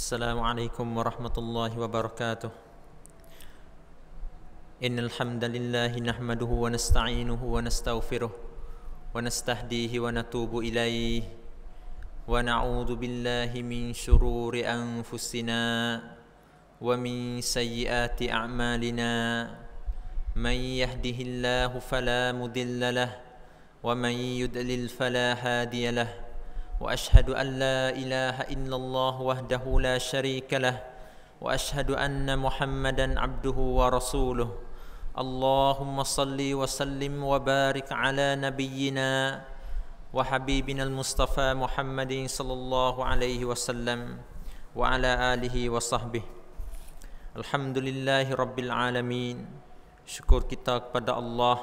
السلام عليكم ورحمة الله وبركاته إن الحمد لله نحمده ونستعينه ونستغفره ونستهديه ونتوب إليه ونعوذ بالله من شرور أنفسنا ومن سيئات أعمالنا من يهده الله فلا مضل له ومن يدلل فلا هادي له واشهد ان لا اله الا الله وحده لا شريك له واشهد ان محمدا عبده ورسوله اللهم صل وسلم وبارك على نبينا وحبيبنا المصطفى محمد صلى الله عليه وسلم وعلى اله وصحبه الحمد لله رب العالمين syukur kita kepada Allah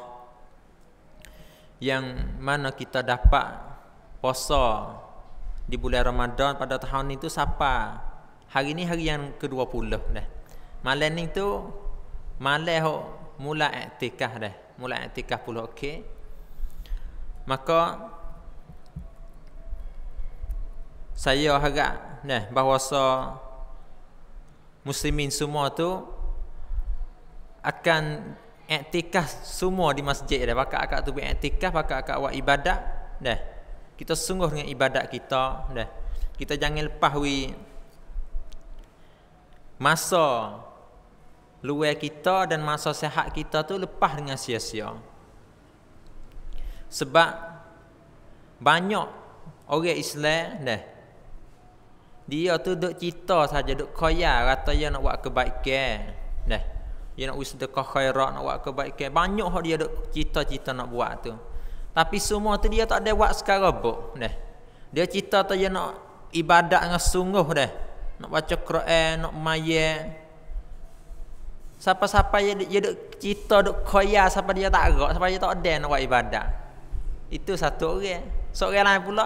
yang mana kita dapat puasa di bulan Ramadan pada tahun ni tu siapa? Hari ni hari yang ke-20 dah. Malam ni tu malam ho mula iktikaf dah. Mula iktikaf pula okey. Maka saya harap dah bahawa muslimin semua tu akan iktikaf semua di masjid dah. Pakak akak tu buat iktikaf, pakak akak buat ibadat dah kita sungguh dengan ibadat kita dah. Kita jangan lepas we masa luar kita dan masa sehat kita tu lepas dengan sia-sia. Sebab banyak orang Islam dah. Dia tu duk cita saja duk kaya kata dia nak buat kebaikan dah. Dia nak usaha khairat nak buat kebaikan. Banyak hak dia duk cita-cita nak buat tu. Tapi semua tu dia tak ada buat sekarang pun. deh. Dia cita tu dia nak ibadat dengan sungguh dah. Nak baca Quran, nak mayat. Siapa-siapa dia, dia duk cita duk koya, siapa dia tak agak, siapa dia tak ada nak buat ibadat. Itu satu orang. Seorang lain pula.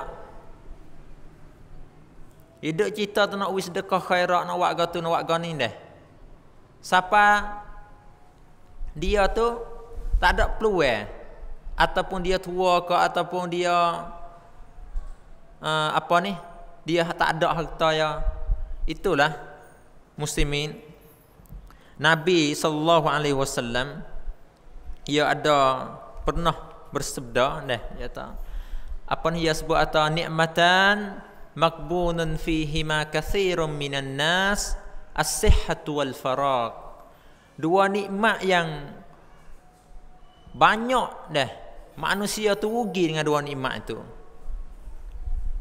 Dia duk cerita tu nak wisdekah khairat, nak buat gatu, nak buat gani deh. Siapa dia tu tak ada peluang ataupun dia tua ke ataupun dia uh, apa ni dia tak ada harta ya itulah muslimin Nabi sallallahu alaihi wasallam ia ada pernah bersabda deh. ya ta apa ni ia sebut atau nikmatan makbunun fihi ma kathirun minan nas as-sihhatu wal faraq dua nikmat yang banyak dah manusia tu rugi dengan dua nikmat itu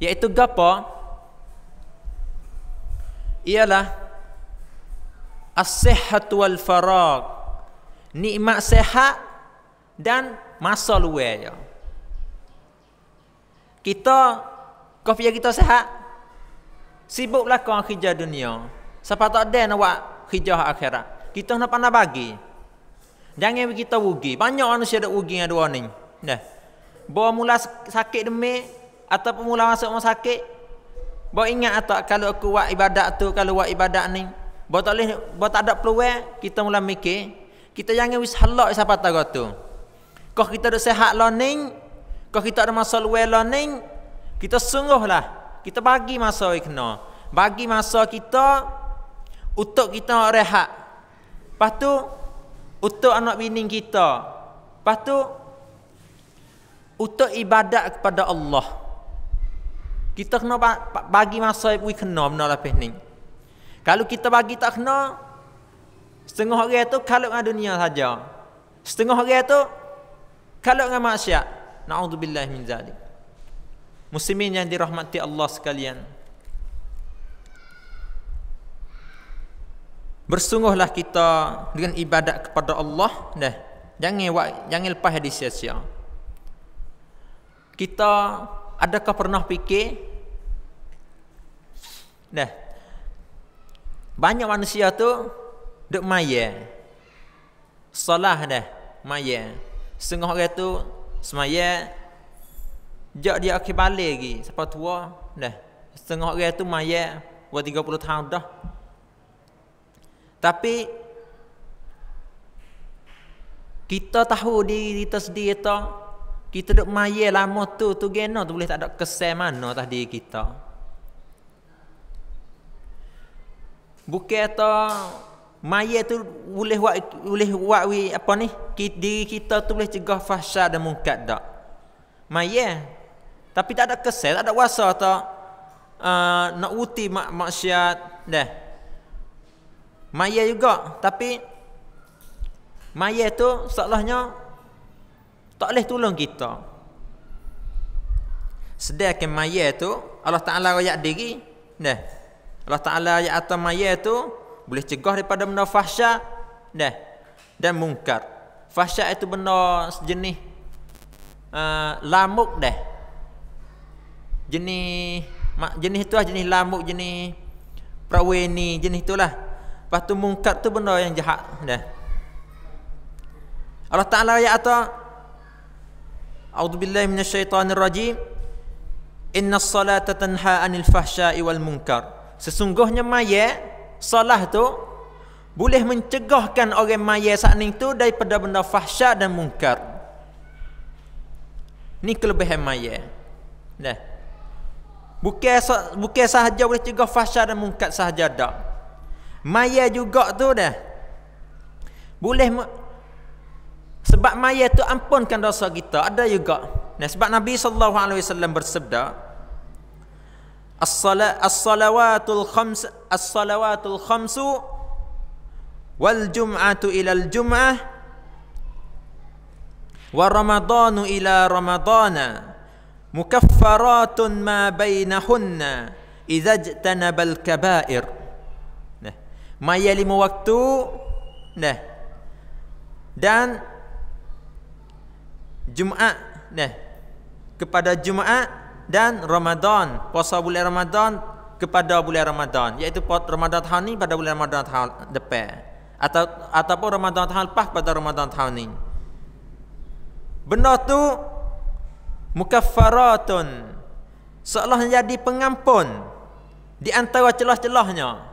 Yaitu gapo ialah as-sihhatu wal farag nikmat sehat dan masa luar ya. kita kopi kita sehat Sibuklah kau kerja dunia siapa tak ada nak buat kerja akhirat kita nak pandai bagi Jangan bagi tahu rugi. Banyak manusia ada rugi dengan dua ni. Nah. Bawa mula sakit demi ataupun mula masuk rumah sakit. Bawa ingat atau lah kalau aku buat ibadat tu, kalau buat ibadat ni, bawa tak boleh, bawa tak ada peluang, kita mula mikir, kita jangan wis halak siapa tahu tu. Kau kita ada sehat learning, kau kita ada masa luar learning, kita sungguh lah Kita bagi masa ikna. Bagi masa kita untuk kita rehat. Lepas tu untuk anak bini kita. Lepas tu, untuk ibadat kepada Allah. Kita kena bagi masa we kena benda lepas ni. Kalau kita bagi tak kena, setengah hari tu kalau dengan dunia saja. Setengah hari tu kalau dengan maksiat. Na'udzubillah min zalik. Muslimin yang dirahmati Allah sekalian. bersungguhlah kita dengan ibadat kepada Allah dah jangan buat jangan lepas hadis sia-sia kita adakah pernah fikir dah banyak manusia tu duk maya salah dah maya sungguh orang tu semaya jak dia akan lagi siapa tua dah sungguh orang tu maya buat 30 tahun dah tapi kita tahu di kita sedih kita kita duk maya lama tu tu gena tu boleh tak ada kesan mana atas kita. Bukan ta maya tu boleh buat boleh buat apa ni? Diri kita tu boleh cegah fahsyah dan mungkar dak. Maya tapi tak ada kesan, tak ada wasa ta uh, eh, nak uti mak maksiat dah. Maya juga tapi maya tu salahnya tak boleh tolong kita. Sedangkan maya tu Allah Taala royak diri dah. Allah Taala ya atau maya tu boleh cegah daripada benda fahsya dah dan mungkar. Fahsya itu benda sejenis uh, lamuk dah. Jenis jenis itu lah, jenis lamuk jenis praweni jenis itulah. Lepas tu mungkat tu benda yang jahat dah. Allah Taala ayat apa? A'udzubillahi rajim. Inna salata tanha 'anil fahsya'i wal munkar. Sesungguhnya mayat salah tu boleh mencegahkan orang mayat saat itu daripada benda fahsya dan munkar. Ni kelebihan mayat. Dah. Bukan bukan sahaja boleh cegah fahsya dan munkar sahaja dah. Maya juga tu dah. Boleh sebab maya tu ampunkan dosa kita. Ada juga. Nah, sebab Nabi sallallahu alaihi wasallam bersabda As-salawatul khams as-salawatul khamsu wal jum'atu ila al-jum'ah wa ramadanu ila ramadana mukaffaratun ma bainahunna idza jtanabal kaba'ir Maya lima waktu Nah Dan Jumaat Nah Kepada Jumaat Dan Ramadan Puasa bulan Ramadan Kepada bulan Ramadan Iaitu Ramadan tahun ini Pada bulan Ramadan tahun depan Atau Ataupun Ramadan tahun lepas Pada Ramadan tahun ini Benda tu Mukaffaratun Seolah jadi pengampun Di antara celah-celahnya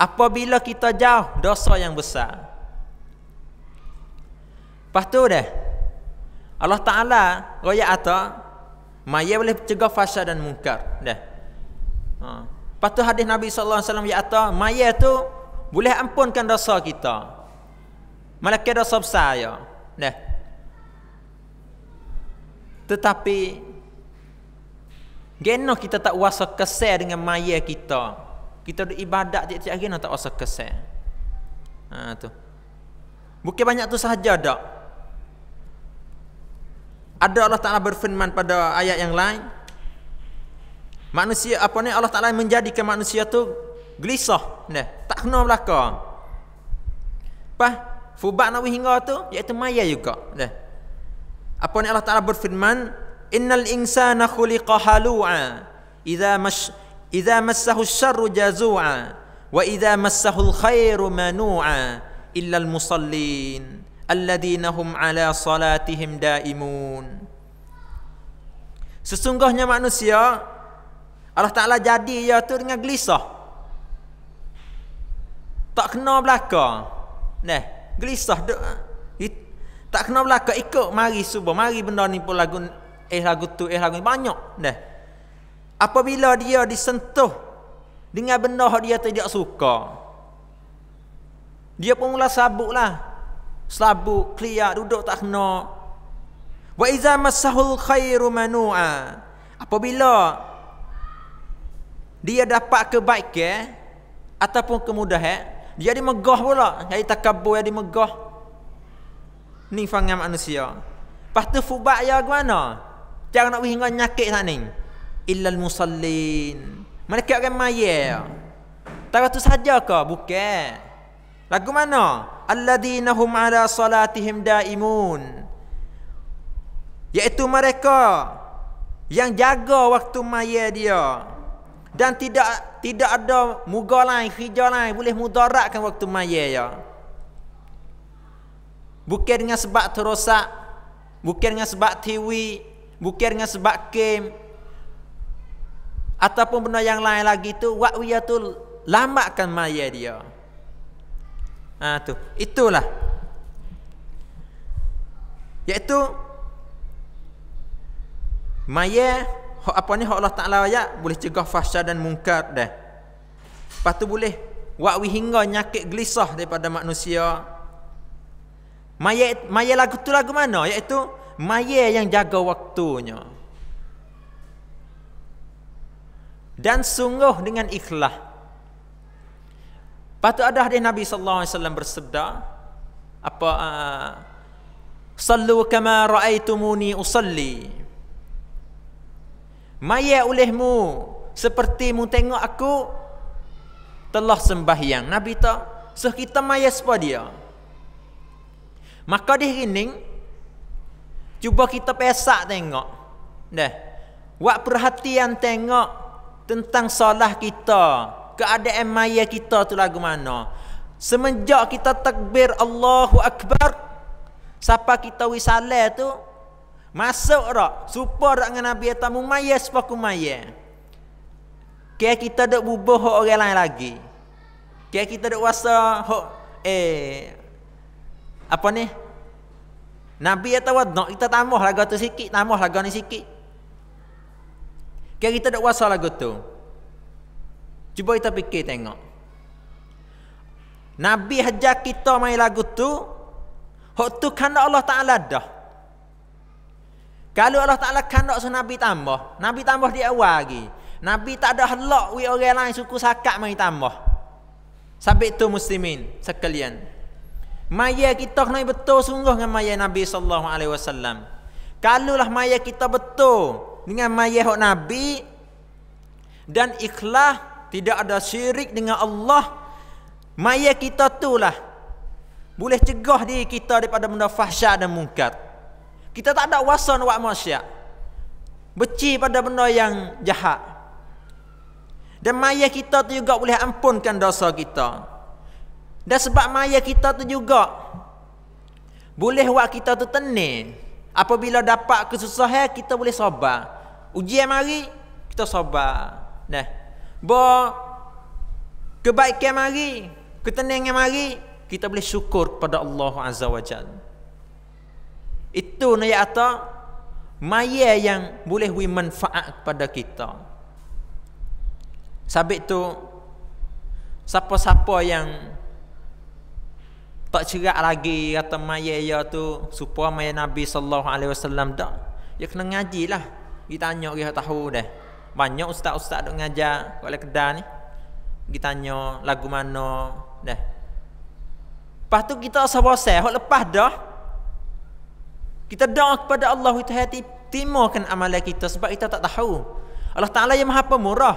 apabila kita jauh dosa yang besar. Lepas tu dah. Allah Ta'ala raya atas. Maya boleh cegah fasa dan mungkar. Dah. Ha. Lepas tu hadis Nabi SAW raya atas. Maya tu boleh ampunkan dosa kita. Malaikat dosa besar ya. Dah. Tetapi. Gena kita tak wasa kesal dengan maya Kita kita duk ibadat tiap-tiap hari nak tak rasa kesal. Ha tu. Bukan banyak tu sahaja dak. Ada Allah Taala berfirman pada ayat yang lain. Manusia apa ni Allah Taala menjadikan manusia tu gelisah, ne. Tak kena belaka. Apa? Fubat nak hingga tu iaitu maya juga, ne. Apa ni Allah Taala berfirman, "Innal insana khuliqa halu'a." Idza mash Iza massahu syarru jazu'a wa iza massahu al-khairu manu'a illa al-musallin alladhina ala salatihim daimun. Sesungguhnya manusia Allah Taala jadi ia tu dengan gelisah. Tak kena belaka. Neh, gelisah duk ah. tak kena belaka ikut mari subuh mari benda ni pun lagu eh lagu tu eh lagu ni banyak nih apabila dia disentuh dengan benda yang dia tidak suka dia pun mula sabuk lah sabuk, keliak, duduk tak kena wa iza masahul khairu manu'a apabila dia dapat kebaikan eh, ataupun kemudahan eh, dia dimegah pula jadi takabur dia dimegah ni fangan manusia lepas tu fubak ya ke mana jangan nak pergi dengan nyakit sana ni illal musallin mereka akan mayar tak tu saja ke bukan lagu mana alladzina hum ala salatihim daimun iaitu mereka yang jaga waktu mayar dia dan tidak tidak ada muga lain hijau lain boleh mudaratkan waktu mayar dia. bukan dengan sebab terosak bukan dengan sebab tiwi bukan dengan sebab kem ataupun benda yang lain lagi tu waqiyah tu lambatkan mayat dia. Ha tu. Itulah. Iaitu maya, hak apa ni hak Allah Taala ya boleh cegah fahsyah dan mungkar dah. Lepas boleh waqi hingga nyakit gelisah daripada manusia. Maya maya lagu tu lagu mana? Iaitu maya yang jaga waktunya. dan sungguh dengan ikhlas. Patut ada hadis Nabi sallallahu alaihi wasallam bersabda apa uh, sallu kama raaitumuni usalli. Maya olehmu seperti mu tengok aku telah sembahyang. Nabi tak so kita maya sepa dia. Maka di sini cuba kita pesak tengok. Dah. Wak perhatian tengok tentang solah kita keadaan maya kita tu lagu mana semenjak kita takbir Allahu Akbar siapa kita wisale tu masuk rak supa rak dengan Nabi tamu maya sepa maya kaya kita dak bubuh orang lain lagi kaya kita dak wasa hok eh apa ni Nabi atau wadnok kita tambah lagu tu sikit tambah lagu ni sikit Kan kita tak kuasa lagu tu. Cuba kita fikir tengok. Nabi hajar kita main lagu tu. Hak tu kandak Allah Ta'ala dah. Kalau Allah Ta'ala kandak so Nabi tambah. Nabi tambah di awal lagi. Nabi tak ada halak wi orang lain suku sakat main tambah. Sabit tu muslimin sekalian. Maya kita kena betul sungguh dengan maya Nabi sallallahu alaihi wasallam. Kalulah maya kita betul dengan mayat Nabi dan ikhlas tidak ada syirik dengan Allah mayat kita itulah boleh cegah diri kita daripada benda fahsyat dan mungkar kita tak ada wasa nak buat maksiat beci pada benda yang jahat dan maya kita tu juga boleh ampunkan dosa kita dan sebab maya kita tu juga boleh buat kita tu tenang apabila dapat kesusahan kita boleh sabar Ujian mari kita sabar. Nah. Ba kebaikan mari, ketenangan mari, kita boleh syukur kepada Allah Azza wa Jal. Itu naya ata maya yang boleh wi manfaat kepada kita. Sabit tu siapa-siapa yang tak cerak lagi kata maya ya tu supaya maya Nabi sallallahu alaihi wasallam dak. Ya kena ngajilah kita tanya dia tahu deh banyak ustaz-ustaz dok ngajar kat kedai ni kita tanya lagu mana deh lepas tu kita rasa bosan hok lepas dah kita doa kepada Allah itu hati timurkan amalan kita sebab kita tak tahu Allah Ta'ala yang maha pemurah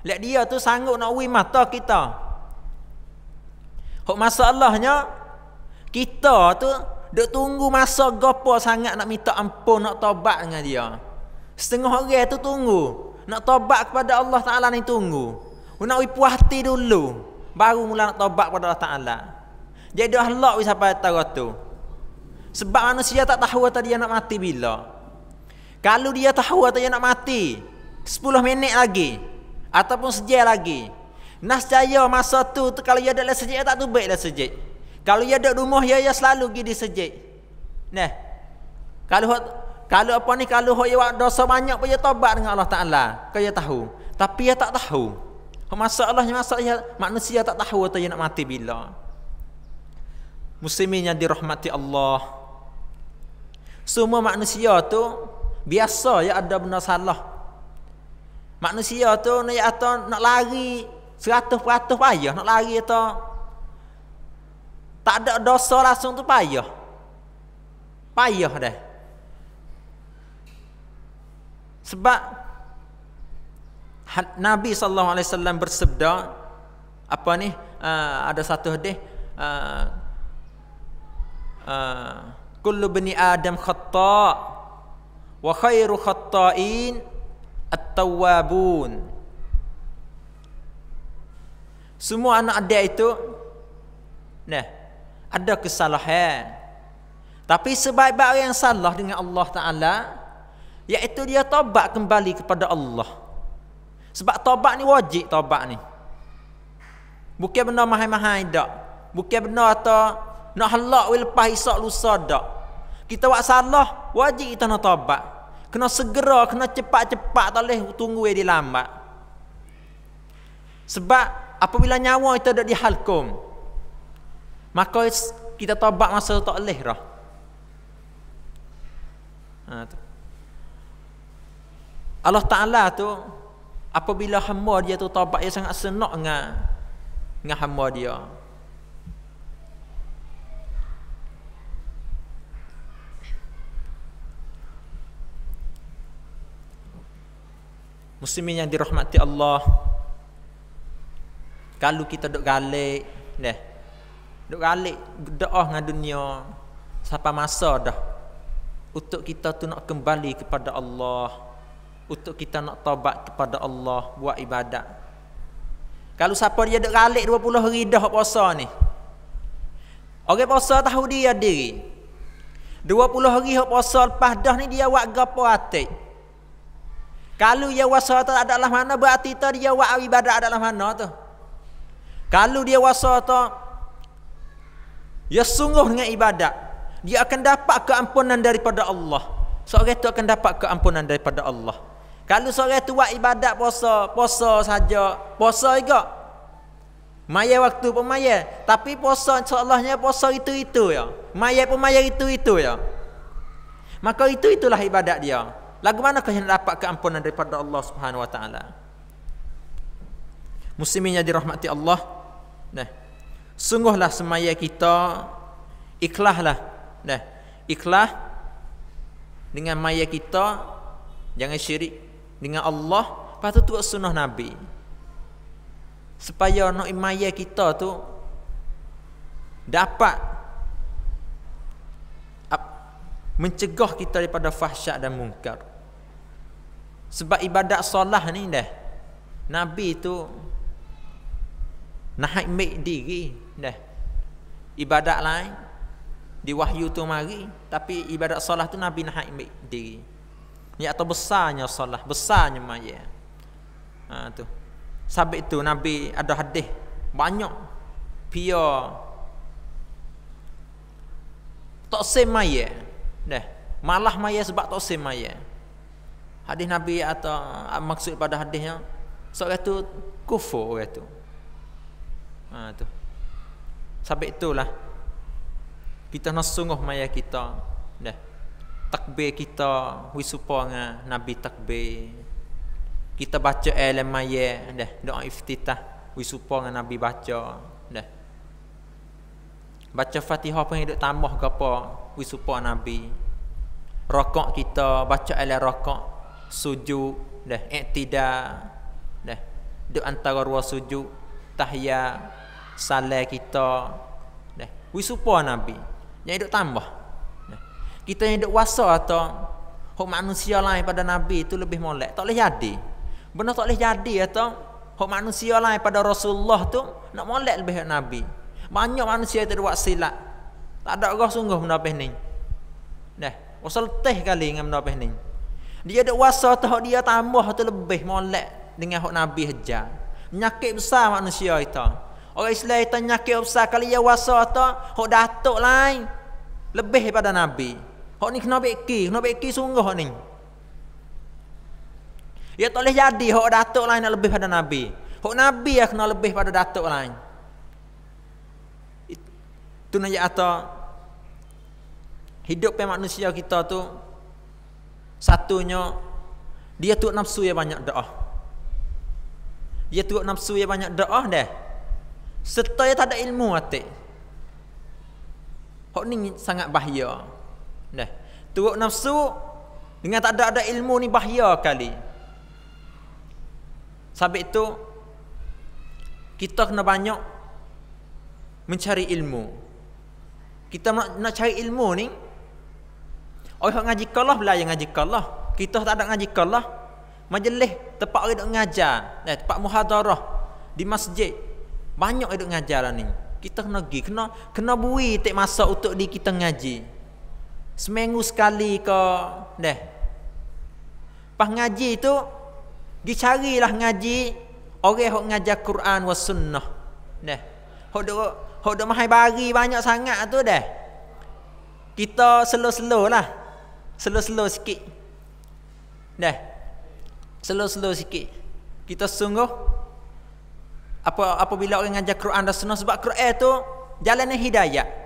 lek dia tu sanggup nak uih mata kita hok masalahnya kita tu duk tunggu masa gapo sangat nak minta ampun nak tobat dengan dia Setengah orang tu tunggu Nak tobat kepada Allah Ta'ala ni tunggu Nak pergi hati dulu Baru mula nak tobat kepada Allah Ta'ala Dia dah lock sampai tahu tu Sebab manusia tak tahu atau dia nak mati bila Kalau dia tahu atau dia nak mati sepuluh minit lagi Ataupun sejak lagi Nas jaya masa tu, Kalau dia ada sejak tak tu baiklah sejak Kalau dia ada rumah dia, dia selalu pergi di sejak Nah Kalau kalau apa ni kalau hoi awak dosa banyak pun ya tobat dengan Allah Taala. Kau ya tahu. Tapi ya tak tahu. Masalahnya masalah manusia tak tahu atau ya nak mati bila. Muslimin yang dirahmati Allah. Semua manusia tu biasa ya ada benda salah. Manusia tu nak atau nak lari 100% payah nak lari atau tak ada dosa langsung tu payah. Payah dah. Sebab Nabi saw alaihi bersabda apa ni uh, ada satu hadis uh, uh, kullu bani adam khata wa khairu khata'in at-tawwabun semua anak adik itu nah ada kesalahan tapi sebaik-baik yang salah dengan Allah taala iaitu dia taubat kembali kepada Allah sebab taubat ni wajib taubat ni bukan benda mahal-mahal dak bukan benda atau nak halak we lepas isak lusa dak kita buat salah wajib kita nak taubat kena segera kena cepat-cepat tak boleh tunggu dia lambat sebab apabila nyawa kita dah dihalkum maka kita taubat masa tak boleh dah ha, Allah Ta'ala tu Apabila hamba dia tu Tawabat dia sangat senang dengan Dengan hamba dia Muslimin yang dirahmati Allah Kalau kita duduk galik Nih Duduk galik Doa dengan dunia Sampai masa dah Untuk kita tu nak kembali kepada Allah untuk kita nak taubat kepada Allah buat ibadat. Kalau siapa dia dak ralik 20 hari dah puasa ni. Orang puasa tahu dia diri. 20 hari hak puasa lepas dah ni dia buat gapo atik. Kalau dia puasa tak ada lah mana berarti tak dia buat ibadat ada lah mana tu. Kalau dia puasa tu, dia sungguh dengan ibadat, dia akan dapat keampunan daripada Allah. Seorang itu akan dapat keampunan daripada Allah. Kalau seorang tu buat ibadat puasa, puasa saja, puasa juga. Maya waktu pun maya, tapi puasa insya-Allahnya puasa itu-itu ya. Maya pun maya itu-itu ya. Maka itu itulah ibadat dia. Lagu mana kau nak dapat keampunan daripada Allah Subhanahu wa taala? Musliminnya dirahmati Allah. Nah. Sungguhlah semaya kita ikhlaslah. Nah. Ikhlas dengan maya kita jangan syirik dengan Allah patut tu sunnah Nabi supaya ono imaya kita tu dapat mencegah kita daripada fahsyat dan mungkar sebab ibadat solah ni dah Nabi tu nahai mek diri dah ibadat lain di wahyu tu mari tapi ibadat solah tu Nabi nahai mek diri Ni atau besarnya solat, besarnya mayat. Ha tu. Sabit tu Nabi ada hadis banyak pia tak semaya deh malah maya sebab tak semaya hadis nabi atau ah, maksud pada hadisnya sebab so, itu kufur orang itu ha tu sabit itulah kita nak sungguh maya kita deh takbir kita hui supa dengan nabi takbir kita baca alam maya dah doa iftitah hui supa dengan nabi baca dah baca fatihah pun hidup tambah ke apa hui supa nabi rakaat kita baca alam rakaat sujud dah iktidal dah di antara ruas sujud tahiyat salat kita dah hui supa nabi yang hidup tambah kita yang duk wasa atau hok manusia lain pada nabi itu lebih molek. Tak boleh jadi. Benar tak boleh jadi atau hok manusia lain pada Rasulullah tu nak molek lebih dari nabi. Banyak manusia itu buat silap. Tak ada roh sungguh menapih ni. Dah, usul teh oh, kali dengan menapih ni. Dia duk wasa atau dia tambah tu lebih molek dengan hok nabi haja. Menyakit besar manusia itu. Orang Islam itu menyakit besar kali ya wasa atau hok datuk lain lebih pada nabi. Hak ni kena beki, kena beki sungguh hak ni. Ya tak boleh jadi hak datuk lain nak lebih pada nabi. Hak nabi ya kena lebih pada datuk lain. Itu nak kata hidup pe manusia kita tu satunya dia tu nafsu ya banyak doa. Dia tu nafsu ya banyak doa deh. Serta tak ada ilmu atik. Hak ni sangat bahaya. Nah, turut nafsu dengan tak ada ada ilmu ni bahaya kali. Sebab itu kita kena banyak mencari ilmu. Kita nak, nak cari ilmu ni Oh, ngaji kalah belajar ngaji kalah. Kita tak ada ngaji kalah. Majlis tempat orang duk ngajar, eh, tempat muhadarah di masjid. Banyak orang duk ngajar ni. Kita kena pergi, kena kena bui tek masa untuk di kita ngaji. Seminggu sekali ke deh. Pas ngaji tu dicarilah ngaji orang hok ngajar Quran was sunnah. Deh. Hok do hok do mahai bari banyak sangat tu deh. Kita selo-selo lah. selo-selo sikit. Deh. Selo-selo sikit. Kita sungguh apa apabila orang ngajar Quran dan sunnah sebab Quran tu jalan hidayah.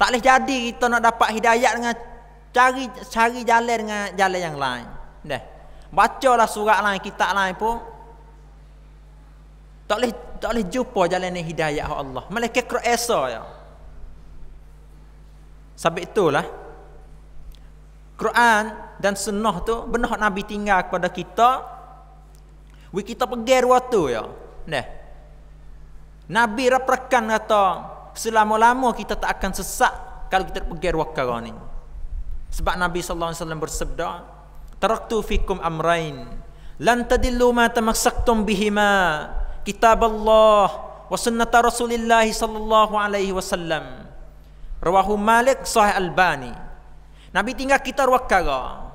Tak boleh jadi kita nak dapat hidayat dengan cari cari jalan dengan jalan yang lain. Dah. Bacalah surat lain, kitab lain pun. Tak boleh tak boleh jumpa jalan yang hidayat Allah. Malaikat kira esa ya. Sebab itulah Quran dan sunnah tu benar Nabi tinggal kepada kita. We kita pergi waktu ya. Nah. Nabi rapakan kata selama-lama kita tak akan sesak kalau kita pergi perkara ni sebab Nabi saw bersabda teraktu fikum amrain lan tadillu ma tamassaktum bihima kitab Allah wa sunnata Rasulillah sallallahu alaihi wasallam rawahu Malik sahih Albani Nabi tinggal kita perkara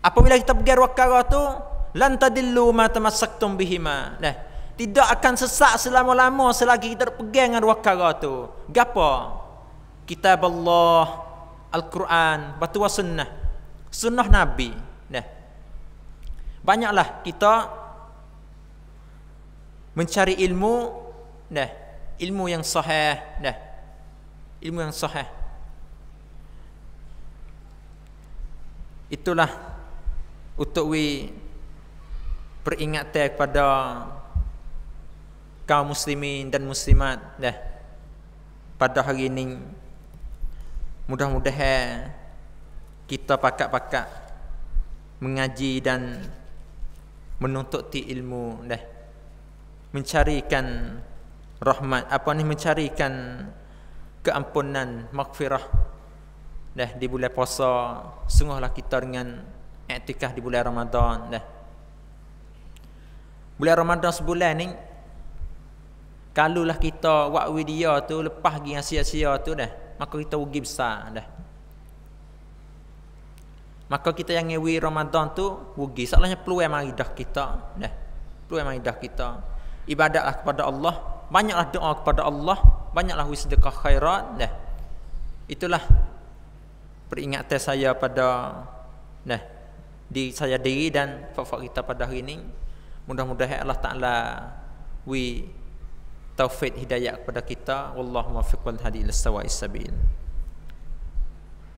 apabila kita pergi perkara tu lan tadillu ma tamassaktum bihima tidak akan sesak selama-lama selagi kita pegang dengan dua perkara tu. Gapo? Kitab Allah, Al-Quran, batu sunnah. Sunnah Nabi. Nah. Banyaklah kita mencari ilmu nah, ilmu yang sahih nah. Ilmu yang sahih. Itulah untuk we peringatan kepada kaum muslimin dan muslimat dah ya. pada hari ini mudah-mudahan kita pakak-pakak mengaji dan menuntut ti ilmu dah ya. mencarikan rahmat apa ni mencarikan keampunan maghfirah dah ya, di bulan puasa sungguhlah kita dengan iktikaf di bulan Ramadan dah bulan Ramadan sebulan ni kalulah kita buat widya tu lepas gi yang sia-sia tu dah maka kita rugi besar dah maka kita yang ngewi Ramadan tu rugi salahnya peluang mari dah kita dah peluang mari dah kita ibadatlah kepada Allah banyaklah doa kepada Allah banyaklah sedekah khairat dah itulah peringatan saya pada dah di saya diri dan fak-fak kita pada hari ini mudah-mudahan Allah Taala we taufik hidayah kepada kita wallahu muwaffiqun hadi ila sawa'is sabil